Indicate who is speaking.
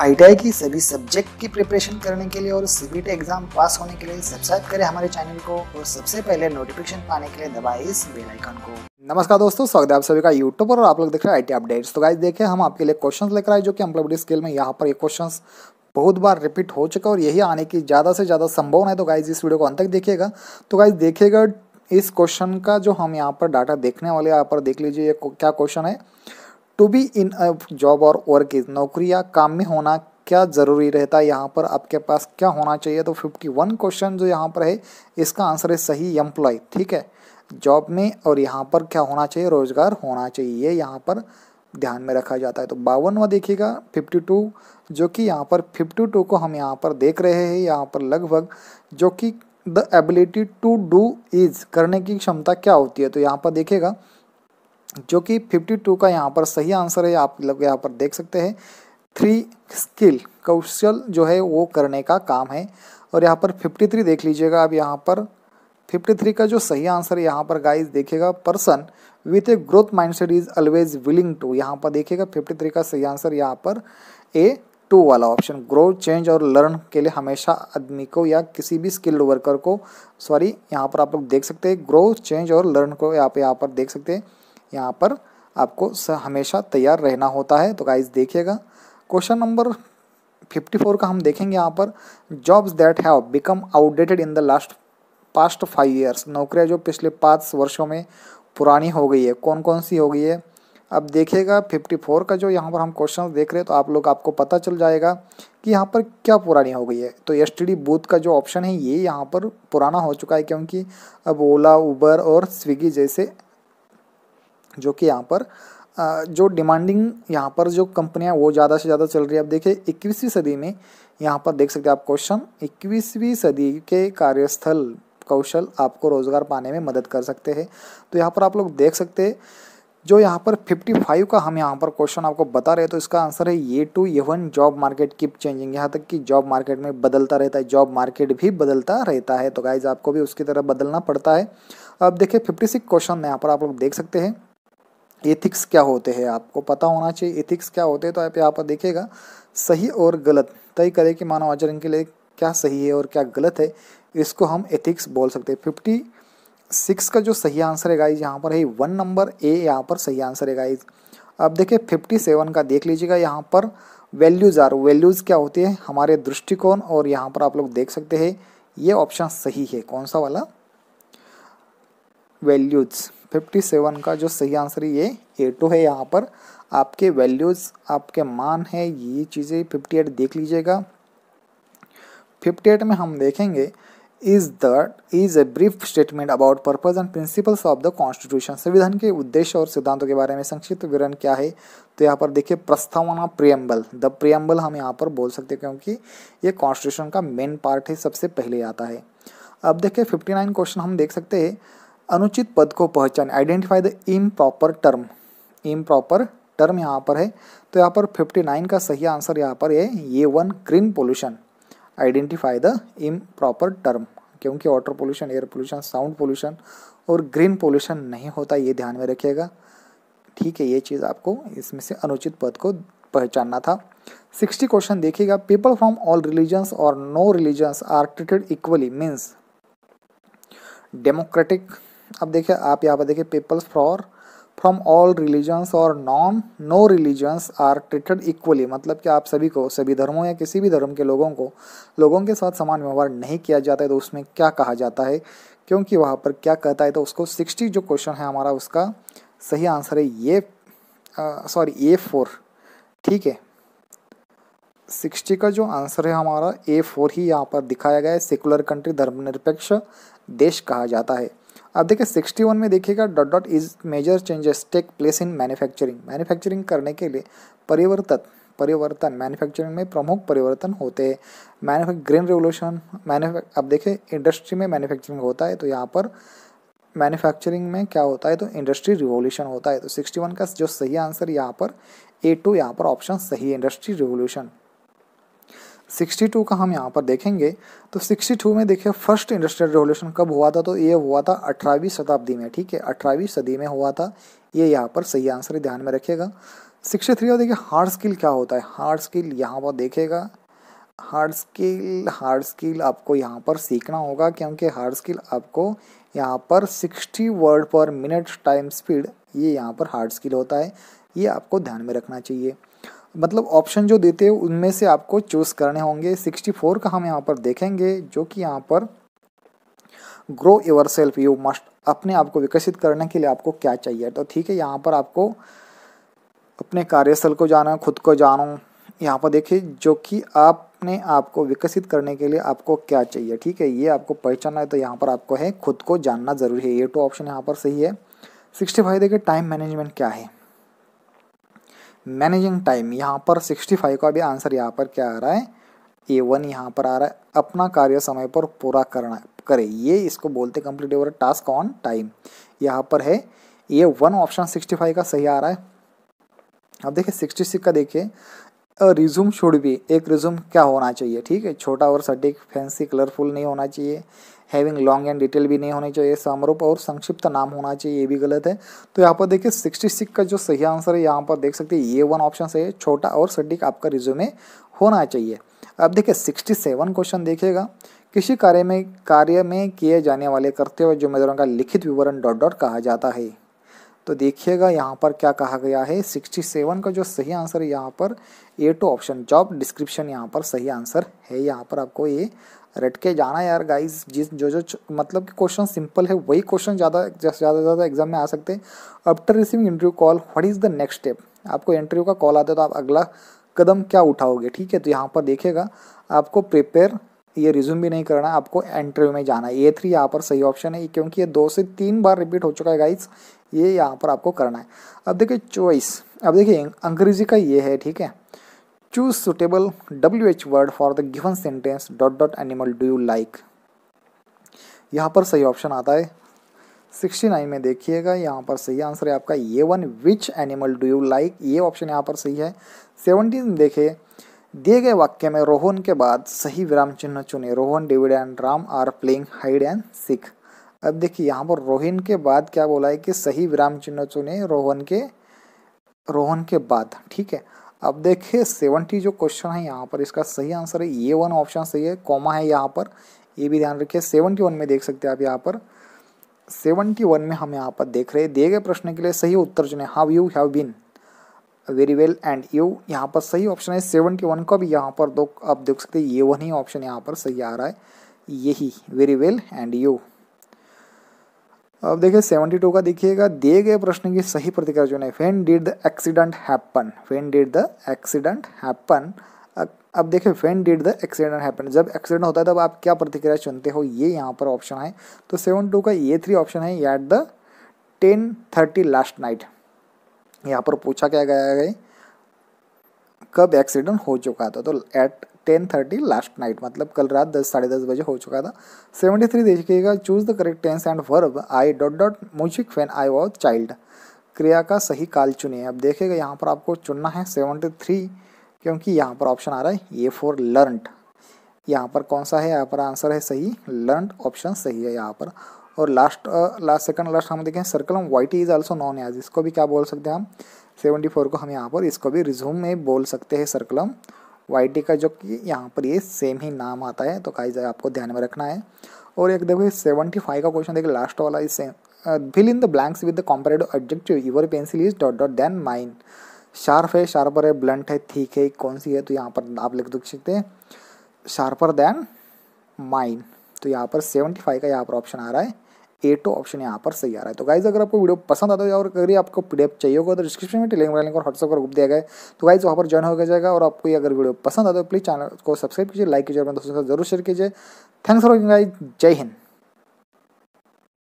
Speaker 1: आई की सभी सब्जेक्ट की प्रिपरेशन करने के लिए और सी एग्जाम पास होने के लिए सब्सक्राइब करें हमारे चैनल को और सबसे पहले नोटिफिकेशन पाने के लिए दबाए इस बेल आइकन को नमस्कार दोस्तों स्वागत है आप सभी का यूट्यूब और आप लोग देख रहे हैं आईटी अपडेट्स तो गाइस देखिए हम आपके लिए क्वेश्चंस लेकर आए जो कि अम्पलबडी स्केल में यहाँ पर ये क्वेश्चंस बहुत बार रिपीट हो चुका और यही आने की ज़्यादा से ज़्यादा संभावना है तो गाइज इस वीडियो को अंत तक देखिएगा तो गाइज देखिएगा इस क्वेश्चन का जो हम यहाँ पर डाटा देखने वाले यहाँ पर देख लीजिए ये क्या क्वेश्चन है to be in a job और वर्क इज नौकरी या काम में होना क्या ज़रूरी रहता है यहाँ पर आपके पास क्या होना चाहिए तो फिफ्टी वन क्वेश्चन जो यहाँ पर है इसका आंसर है सही एम्प्लॉय ठीक है जॉब में और यहाँ पर क्या होना चाहिए रोजगार होना चाहिए यहाँ पर ध्यान में रखा जाता है तो बावनवा देखिएगा फिफ्टी टू जो कि यहाँ पर फिफ्टी टू को हम यहाँ पर देख रहे हैं यहाँ पर लगभग जो कि the ability to do is करने की क्षमता क्या होती है तो यहाँ पर देखेगा जो कि 52 का यहाँ पर सही आंसर है आप लोग यहाँ पर देख सकते हैं थ्री स्किल कौशल जो है वो करने का काम है और यहाँ पर 53 देख लीजिएगा अब यहाँ पर 53 का जो सही आंसर यहाँ पर गाइस देखिएगा person with a growth mindset is always willing to यहाँ पर देखिएगा 53 का सही आंसर यहाँ पर ए टू वाला ऑप्शन ग्रो चेंज और लर्न के लिए हमेशा आदमी को या किसी भी स्किल्ड वर्कर को सॉरी यहाँ पर आप लोग देख सकते हैं ग्रो चेंज और लर्न को आप यहाँ पर देख सकते हैं यहाँ पर आपको हमेशा तैयार रहना होता है तो गाइज देखिएगा क्वेश्चन नंबर 54 का हम देखेंगे यहाँ पर jobs that have become outdated in the last past five years नौकरियाँ जो पिछले पाँच वर्षों में पुरानी हो गई है कौन कौन सी हो गई है अब देखिएगा 54 का जो यहाँ पर हम क्वेश्चन देख रहे हैं तो आप लोग आपको पता चल जाएगा कि यहाँ पर क्या पुरानी हो गई है तो एस टी बूथ का जो ऑप्शन है ये यहाँ पर पुराना हो चुका है क्योंकि अब ओला उबर और स्विगी जैसे जो कि यहाँ पर जो डिमांडिंग यहाँ पर जो कंपनियाँ वो ज़्यादा से ज़्यादा चल रही है आप देखिए इक्कीसवीं सदी में यहाँ पर देख सकते हैं आप क्वेश्चन इक्कीसवीं सदी के कार्यस्थल कौशल आपको रोज़गार पाने में मदद कर सकते हैं तो यहाँ पर आप लोग देख सकते हैं जो यहाँ पर 55 का हम यहाँ पर क्वेश्चन आपको बता रहे हैं तो इसका आंसर है ये टू ये one job market keep changing यहाँ तक कि जॉब मार्केट में बदलता रहता है जॉब मार्केट भी बदलता रहता है तो गाइज आपको भी उसकी तरह बदलना पड़ता है अब देखिए 56 क्वेश्चन यहाँ पर आप लोग देख सकते हैं एथिक्स क्या होते हैं आपको पता होना चाहिए एथिक्स क्या होते हैं तो आप यहाँ पर देखिएगा सही और गलत तय करें कि मानव आचरण के लिए क्या सही है और क्या गलत है इसको हम एथिक्स बोल सकते हैं फिफ्टी सिक्स का जो सही आंसर है गाइज यहाँ पर है वन नंबर ए यहाँ पर सही आंसर है गाइज अब देखिए फिफ्टी सेवन का देख लीजिएगा यहाँ पर वैल्यूज़ आर वैल्यूज़ क्या होती है हमारे दृष्टिकोण और यहाँ पर आप लोग देख सकते हैं ये ऑप्शन सही है कौन सा वाला वैल्यूज़ फिफ्टी सेवन का जो सही आंसर ये ए टू है यहाँ पर आपके वैल्यूज़ आपके मान है ये चीज़ें फिफ्टी एट देख लीजिएगा फिफ्टी एट में हम देखेंगे is the is a brief statement about purpose and principles of the constitution संविधान के उद्देश्य और सिद्धांतों के बारे में संक्षिप्त विवरण क्या है तो यहाँ पर देखिए प्रस्तावना प्रियम्बल द प्रियम्बल हम यहाँ पर बोल सकते हैं क्योंकि ये कॉन्स्टिट्यूशन का मेन पार्ट है सबसे पहले आता है अब देखिए फिफ्टी नाइन क्वेश्चन हम देख सकते हैं अनुचित पद को पहचान identify the improper term improper term यहाँ पर है तो यहाँ पर 59 का सही आंसर यहाँ पर है ये one green pollution identify the improper term क्योंकि water pollution air pollution sound pollution और ग्रीन पोल्यूशन नहीं होता ये ध्यान में रखिएगा ठीक है ये चीज़ आपको इसमें से अनुचित पद को पहचानना था सिक्सटी क्वेश्चन देखिएगा पीपल फ्रॉम ऑल रिलीजन्स और no religions are treated equally means democratic अब देखिए आप यहाँ पर देखिए peoples for from all religions और non no religions are treated equally मतलब कि आप सभी को सभी धर्मों या किसी भी धर्म के लोगों को लोगों के साथ समान व्यवहार नहीं किया जाता है तो उसमें क्या कहा जाता है क्योंकि वहाँ पर क्या कहता है तो उसको सिक्सटी जो क्वेश्चन है हमारा उसका सही आंसर है ये सॉरी ए फोर ठीक है सिक्सटी का जो आंसर है हमारा ए फोर ही यहाँ पर दिखाया गया है सेकुलर कंट्री धर्मनिरपेक्ष देश कहा जाता है अब देखिए सिक्सटी वन में देखिएगा dot dot is major changes take place in manufacturing manufacturing करने के लिए परिवर्तन परिवर्तन मैन्युफैक्चरिंग में प्रमुख परिवर्तन होते हैं मैनुफै ग्रीन रेवोल्यूशन मैनुफै अब देखिए इंडस्ट्री में मैन्युफैक्चरिंग होता है तो यहाँ पर मैन्युफैक्चरिंग में क्या होता है तो इंडस्ट्री रिवोल्यूशन होता है तो सिक्सटी वन का जो सही आंसर यहाँ पर ए टू यहाँ पर ऑप्शन सही है इंडस्ट्री रिवोल्यूशन 62 का हम यहाँ पर देखेंगे तो 62 में देखिए फर्स्ट इंडस्ट्रियल रेवोल्यूशन कब हुआ था तो ये हुआ था अठारहवीं शताब्दी में ठीक है अठारहवीं सदी में हुआ था ये यहाँ पर सही आंसर ध्यान में रखिएगा 63 और देखिए हार्ड स्किल क्या होता है हार्ड स्किल यहाँ पर देखेगा हार्ड स्किल हार्ड स्किल आपको यहाँ पर सीखना होगा क्योंकि हार्ड स्किल आपको यहाँ पर सिक्सटी वर्ड पर मिनट टाइम स्पीड ये यहाँ पर हार्ड स्किल होता है ये आपको ध्यान में रखना चाहिए मतलब ऑप्शन जो देते हैं उनमें से आपको चूज़ करने होंगे सिक्सटी फोर का हम यहाँ पर देखेंगे जो कि यहाँ पर grow yourself you must अपने आप को विकसित करने के लिए आपको क्या चाहिए तो ठीक है यहाँ पर आपको अपने कार्यस्थल को जाना खुद को जानो यहाँ पर देखिए जो कि आपने आपको विकसित करने के लिए आपको क्या चाहिए ठीक है ये आपको पहचानना है तो यहाँ पर आपको है खुद को जानना जरूरी है ये टू तो ऑप्शन यहाँ पर सही है सिक्सटी फाइव देखिए टाइम मैनेजमेंट क्या है मैनेजिंग टाइम यहाँ पर 65 का भी आंसर यहाँ पर क्या आ रहा है ए वन यहाँ पर आ रहा है अपना कार्य समय पर पूरा करना करे ये इसको बोलते complete over task on time यहाँ पर है ये वन ऑप्शन सिक्सटी फाइव का सही आ रहा है अब देखिए सिक्सटी सिक्स का देखिए रिज्यूम शुड भी एक रिज्यूम क्या होना चाहिए ठीक है छोटा और सटीक फैंसी कलरफुल नहीं होना चाहिए हैविंग लॉन्ग एंड डिटेल भी नहीं होनी चाहिए समरूप और संक्षिप्त नाम होना चाहिए ये भी गलत है तो यहाँ पर देखिए सिक्सटी सिक्स का जो सही आंसर है यहाँ पर देख सकते हैं ये वन ऑप्शन है छोटा और सटीक आपका रिज्यूमे होना चाहिए अब देखिए सिक्सटी सेवन क्वेश्चन देखिएगा किसी कार्य में कार्य में किए जाने वाले करते हुए जिम्मेदारों का लिखित विवरण डॉट डॉट कहा जाता है तो देखिएगा यहाँ पर क्या कहा गया है सिक्सटी सेवन का जो सही आंसर है यहाँ पर A two option job description यहाँ पर सही आंसर है यहाँ पर आपको ये रट के जाना यार गाइस जिस जो जो मतलब कि क्वेश्चन सिंपल है वही क्वेश्चन ज़्यादा ज़्यादा ज़्यादा एग्जाम में आ सकते हैं after receiving interview call what is the next step आपको इंटरव्यू का कॉल आता है तो आप अगला कदम क्या उठाओगे ठीक है तो यहाँ पर देखेगा आपको प्रिपेयर ये रिज्यूम भी नहीं करना आपको इंटरव्यू में जाना है ये थ्री यहाँ पर सही ऑप्शन है क्योंकि ये दो से तीन बार रिपीट हो चुका है गाइस ये यहाँ पर आपको करना है अब देखिए चॉइस अब देखिए अंग्रेजी का ये है ठीक है choose suitable wh word for the given sentence dot dot animal do you like यहाँ पर सही ऑप्शन आता है सिक्सटी नाइन में देखिएगा यहाँ पर सही आंसर है आपका ये one which animal do you like ये ऑप्शन यहाँ पर सही है सेवनटीन में देखिए दिए गए वाक्य में रोहन के बाद सही विराम चिन्ह चुने Rohan David and Ram are playing hide and seek अब देखिए यहाँ पर रोहिन के बाद क्या बोला है कि सही विराम चिन्ह चुने रोहन के रोहन के बाद ठीक है अब देखिए सेवेंटी जो क्वेश्चन है यहाँ पर इसका सही आंसर है ये वन ऑप्शन सही है कॉमा है यहाँ पर ये भी ध्यान रखिए सेवेंटी वन में देख सकते हैं आप यहाँ पर सेवेंटी वन में हम यहाँ पर देख रहे हैं दिए गए प्रश्न के लिए सही उत्तर चुने how you have been very well and you यहाँ पर सही ऑप्शन है सेवेंटी वन का भी यहाँ पर दो आप देख सकते हैं ये वन ही ऑप्शन यहाँ पर सही आ रहा है यही वेरी वेल एंड यू अब देखिए सेवेंटी टू का देखिएगा दिए गए प्रश्न की सही प्रतिक्रिया जो है when did the accident happen when did the accident happen अब देखिए when did the accident happen जब एक्सीडेंट होता है तब आप क्या प्रतिक्रिया चुनते हो ये यहाँ पर ऑप्शन है तो सेवन टू का ये थ्री ऑप्शन है at the ten thirty last night यहाँ पर पूछा क्या गया है कब एक्सीडेंट हो चुका था तो at ten thirty last night मतलब कल रात दस साढ़े दस बजे हो चुका था सेवेंटी थ्री देखिएगा choose the correct tense and verb I dot dot music fan I was child क्रिया का सही काल चुनिए अब देखिएगा यहाँ पर आपको चुनना है सेवेंटी थ्री क्योंकि यहाँ पर ऑप्शन आ रहा है ये फॉर लर्नड यहाँ पर कौन सा है यहाँ पर आंसर है सही लर्नड ऑप्शन सही है यहाँ पर और लास्ट लास्ट सेकंड लास्ट हम देखें सर्कल हम white is also known as इसको भी क्या बोल सकते हैं हम सेवेंटी फोर को हम यहाँ पर इसको भी रिज्यूम में बोल सकते हैं सर्कुलम वाई टी का जो कि यहाँ पर ये सेम ही नाम आता है तो जाए आपको ध्यान में रखना है और एक देखो सेवेंटी फाइव का क्वेश्चन देखिए लास्ट वाला इससे fill in the blanks with the comparative adjective your pencil is dot dot than mine sharp है शार्पर है ब्लंट है ठीक है कौन सी है तो यहाँ पर आप लिख सकते हैं शार्पर दैन माइन तो यहाँ पर सेवेंटी फाइव का यहाँ पर ऑप्शन आ रहा है ए टू ऑप्शन यहाँ पर सही आ रहा है तो गाइज अगर आपको वीडियो पसंद आता है और अगर आपको पी चाहिए होगा तो डिस्क्रिप्शन में टेलीग्राम लिंक और व्हाट्सअप का ग्रुप दिया गया तो गाइज वहाँ पर ज्वाइन हो गया जाएगा और आपको अगर वीडियो पसंद आता है प्लीज़ तो चैनल को सब्सक्राइब कीजिए लाइक कीजिए और अपने दोस्तों के साथ जरूर शेयर कीजिए थैंक्स फॉर वॉचिंग गाइज जय हिंद